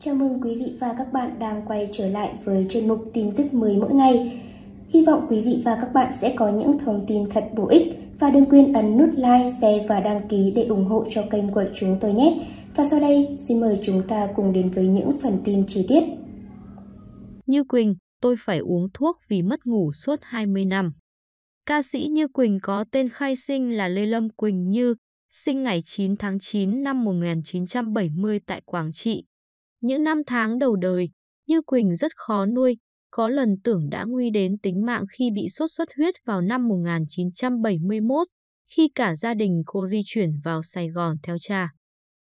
Chào mừng quý vị và các bạn đang quay trở lại với chuyên mục tin tức mới mỗi ngày. Hy vọng quý vị và các bạn sẽ có những thông tin thật bổ ích và đừng quên ấn nút like, share và đăng ký để ủng hộ cho kênh của chúng tôi nhé. Và sau đây, xin mời chúng ta cùng đến với những phần tin chi tiết. Như Quỳnh, tôi phải uống thuốc vì mất ngủ suốt 20 năm. Ca sĩ Như Quỳnh có tên khai sinh là Lê Lâm Quỳnh Như, sinh ngày 9 tháng 9 năm 1970 tại Quảng Trị, những năm tháng đầu đời, Như Quỳnh rất khó nuôi, có lần tưởng đã nguy đến tính mạng khi bị sốt xuất huyết vào năm 1971, khi cả gia đình cô di chuyển vào Sài Gòn theo cha.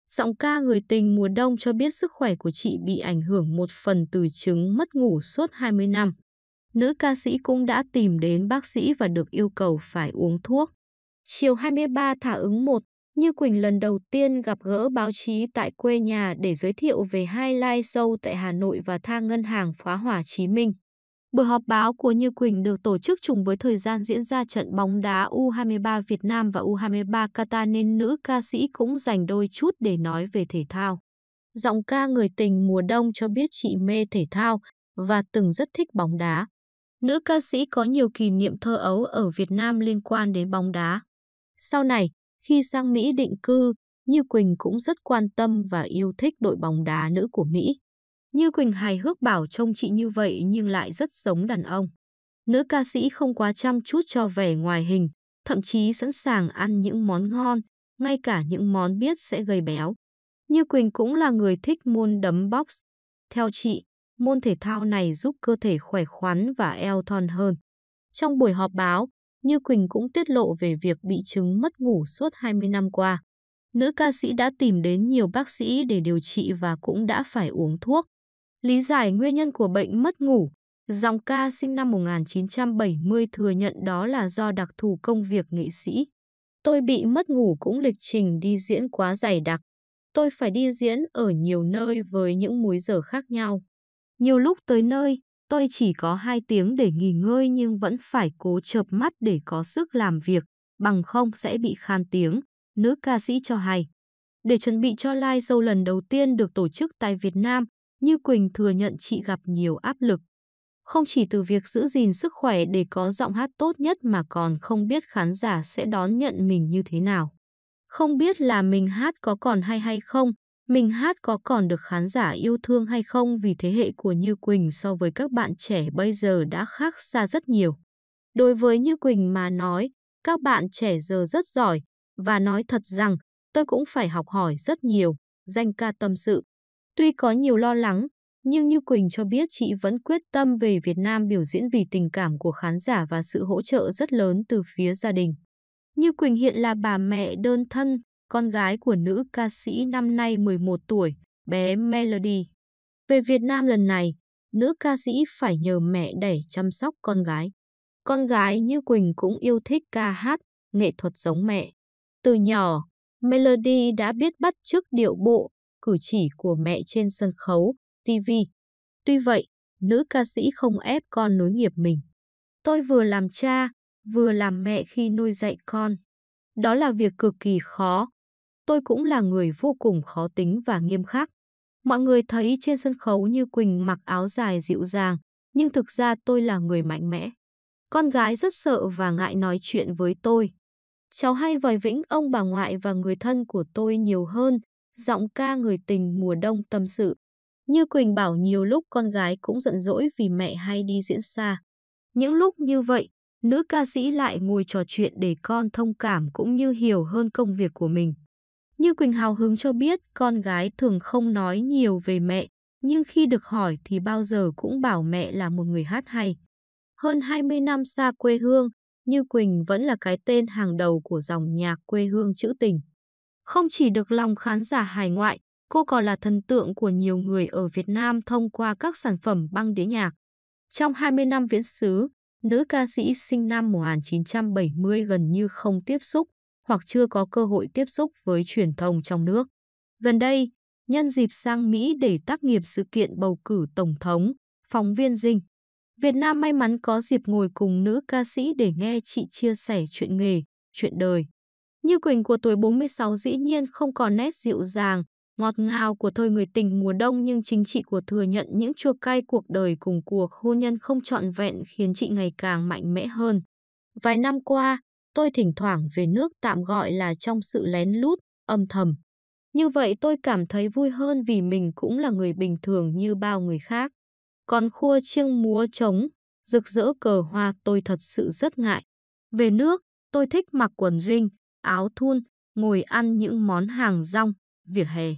Giọng ca người tình mùa đông cho biết sức khỏe của chị bị ảnh hưởng một phần từ chứng mất ngủ suốt 20 năm. Nữ ca sĩ cũng đã tìm đến bác sĩ và được yêu cầu phải uống thuốc. Chiều 23 tháng ứng 1, như Quỳnh lần đầu tiên gặp gỡ báo chí tại quê nhà để giới thiệu về hai live show tại Hà Nội và tha ngân hàng phá hỏa Chí Minh. Buổi họp báo của Như Quỳnh được tổ chức trùng với thời gian diễn ra trận bóng đá U23 Việt Nam và U23 Qatar nên nữ ca sĩ cũng dành đôi chút để nói về thể thao. Giọng ca người tình mùa đông cho biết chị mê thể thao và từng rất thích bóng đá. Nữ ca sĩ có nhiều kỷ niệm thơ ấu ở Việt Nam liên quan đến bóng đá. Sau này, khi sang Mỹ định cư, Như Quỳnh cũng rất quan tâm và yêu thích đội bóng đá nữ của Mỹ. Như Quỳnh hài hước bảo trông chị như vậy nhưng lại rất giống đàn ông. Nữ ca sĩ không quá chăm chút cho vẻ ngoài hình, thậm chí sẵn sàng ăn những món ngon, ngay cả những món biết sẽ gây béo. Như Quỳnh cũng là người thích môn đấm box. Theo chị, môn thể thao này giúp cơ thể khỏe khoắn và eo thon hơn. Trong buổi họp báo, như Quỳnh cũng tiết lộ về việc bị chứng mất ngủ suốt 20 năm qua. Nữ ca sĩ đã tìm đến nhiều bác sĩ để điều trị và cũng đã phải uống thuốc. Lý giải nguyên nhân của bệnh mất ngủ, dòng ca sinh năm 1970 thừa nhận đó là do đặc thù công việc nghệ sĩ. Tôi bị mất ngủ cũng lịch trình đi diễn quá dày đặc. Tôi phải đi diễn ở nhiều nơi với những múi giờ khác nhau. Nhiều lúc tới nơi, Tôi chỉ có 2 tiếng để nghỉ ngơi nhưng vẫn phải cố chợp mắt để có sức làm việc, bằng không sẽ bị khan tiếng, nữ ca sĩ cho hay. Để chuẩn bị cho live show lần đầu tiên được tổ chức tại Việt Nam, Như Quỳnh thừa nhận chị gặp nhiều áp lực. Không chỉ từ việc giữ gìn sức khỏe để có giọng hát tốt nhất mà còn không biết khán giả sẽ đón nhận mình như thế nào. Không biết là mình hát có còn hay hay không, mình hát có còn được khán giả yêu thương hay không vì thế hệ của Như Quỳnh so với các bạn trẻ bây giờ đã khác xa rất nhiều. Đối với Như Quỳnh mà nói, các bạn trẻ giờ rất giỏi và nói thật rằng tôi cũng phải học hỏi rất nhiều, danh ca tâm sự. Tuy có nhiều lo lắng, nhưng Như Quỳnh cho biết chị vẫn quyết tâm về Việt Nam biểu diễn vì tình cảm của khán giả và sự hỗ trợ rất lớn từ phía gia đình. Như Quỳnh hiện là bà mẹ đơn thân con gái của nữ ca sĩ năm nay 11 tuổi, bé Melody. Về Việt Nam lần này, nữ ca sĩ phải nhờ mẹ đẻ chăm sóc con gái. Con gái như Quỳnh cũng yêu thích ca hát, nghệ thuật giống mẹ. Từ nhỏ, Melody đã biết bắt chước điệu bộ, cử chỉ của mẹ trên sân khấu, TV. Tuy vậy, nữ ca sĩ không ép con nối nghiệp mình. Tôi vừa làm cha, vừa làm mẹ khi nuôi dạy con. Đó là việc cực kỳ khó, tôi cũng là người vô cùng khó tính và nghiêm khắc. Mọi người thấy trên sân khấu như Quỳnh mặc áo dài dịu dàng, nhưng thực ra tôi là người mạnh mẽ. Con gái rất sợ và ngại nói chuyện với tôi. Cháu hay vòi vĩnh ông bà ngoại và người thân của tôi nhiều hơn, giọng ca người tình mùa đông tâm sự. Như Quỳnh bảo nhiều lúc con gái cũng giận dỗi vì mẹ hay đi diễn xa. Những lúc như vậy, nữ ca sĩ lại ngồi trò chuyện để con thông cảm cũng như hiểu hơn công việc của mình. Như Quỳnh hào hứng cho biết con gái thường không nói nhiều về mẹ, nhưng khi được hỏi thì bao giờ cũng bảo mẹ là một người hát hay. Hơn 20 năm xa quê hương, Như Quỳnh vẫn là cái tên hàng đầu của dòng nhạc quê hương trữ tình. Không chỉ được lòng khán giả hải ngoại, cô còn là thần tượng của nhiều người ở Việt Nam thông qua các sản phẩm băng đĩa nhạc. Trong 20 năm viễn xứ, nữ ca sĩ sinh năm 1970 gần như không tiếp xúc hoặc chưa có cơ hội tiếp xúc với truyền thông trong nước. Gần đây, nhân dịp sang Mỹ để tác nghiệp sự kiện bầu cử Tổng thống, phóng viên Dinh, Việt Nam may mắn có dịp ngồi cùng nữ ca sĩ để nghe chị chia sẻ chuyện nghề, chuyện đời. Như Quỳnh của tuổi 46 dĩ nhiên không còn nét dịu dàng, ngọt ngào của thời người tình mùa đông nhưng chính chị của thừa nhận những chua cay cuộc đời cùng cuộc hôn nhân không trọn vẹn khiến chị ngày càng mạnh mẽ hơn. Vài năm qua, tôi thỉnh thoảng về nước tạm gọi là trong sự lén lút, âm thầm. Như vậy tôi cảm thấy vui hơn vì mình cũng là người bình thường như bao người khác. Còn khua chiêng múa trống, rực rỡ cờ hoa tôi thật sự rất ngại. Về nước, tôi thích mặc quần jean, áo thun, ngồi ăn những món hàng rong, vỉa hè.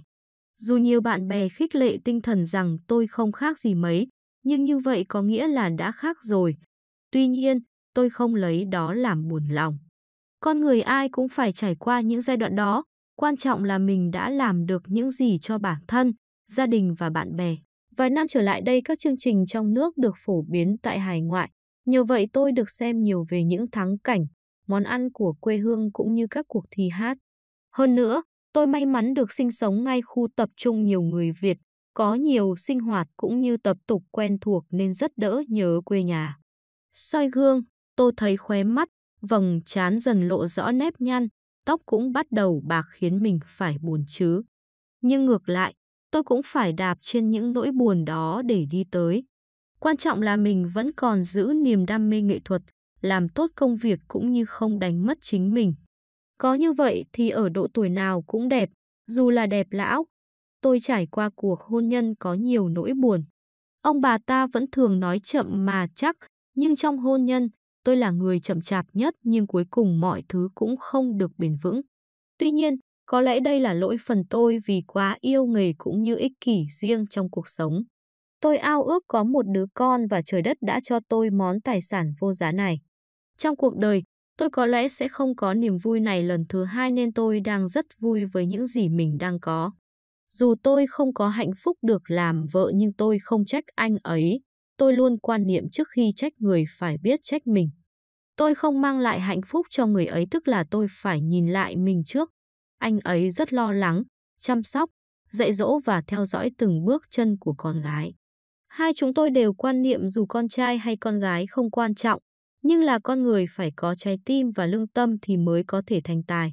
Dù nhiều bạn bè khích lệ tinh thần rằng tôi không khác gì mấy, nhưng như vậy có nghĩa là đã khác rồi. Tuy nhiên, tôi không lấy đó làm buồn lòng. Con người ai cũng phải trải qua những giai đoạn đó, quan trọng là mình đã làm được những gì cho bản thân, gia đình và bạn bè. Vài năm trở lại đây các chương trình trong nước được phổ biến tại hải ngoại, nhờ vậy tôi được xem nhiều về những thắng cảnh, món ăn của quê hương cũng như các cuộc thi hát. Hơn nữa, tôi may mắn được sinh sống ngay khu tập trung nhiều người Việt, có nhiều sinh hoạt cũng như tập tục quen thuộc nên rất đỡ nhớ quê nhà. soi gương, tôi thấy khóe mắt, vầng trán dần lộ rõ nếp nhăn, tóc cũng bắt đầu bạc khiến mình phải buồn chứ. Nhưng ngược lại, tôi cũng phải đạp trên những nỗi buồn đó để đi tới. Quan trọng là mình vẫn còn giữ niềm đam mê nghệ thuật, làm tốt công việc cũng như không đánh mất chính mình. Có như vậy thì ở độ tuổi nào cũng đẹp, dù là đẹp lão. Tôi trải qua cuộc hôn nhân có nhiều nỗi buồn. Ông bà ta vẫn thường nói chậm mà chắc, nhưng trong hôn nhân, tôi là người chậm chạp nhất nhưng cuối cùng mọi thứ cũng không được bền vững. Tuy nhiên, có lẽ đây là lỗi phần tôi vì quá yêu nghề cũng như ích kỷ riêng trong cuộc sống. Tôi ao ước có một đứa con và trời đất đã cho tôi món tài sản vô giá này. Trong cuộc đời, tôi có lẽ sẽ không có niềm vui này lần thứ hai nên tôi đang rất vui với những gì mình đang có. Dù tôi không có hạnh phúc được làm vợ nhưng tôi không trách anh ấy. Tôi luôn quan niệm trước khi trách người phải biết trách mình. Tôi không mang lại hạnh phúc cho người ấy tức là tôi phải nhìn lại mình trước. Anh ấy rất lo lắng, chăm sóc, dạy dỗ và theo dõi từng bước chân của con gái. Hai chúng tôi đều quan niệm dù con trai hay con gái không quan trọng, nhưng là con người phải có trái tim và lương tâm thì mới có thể thành tài.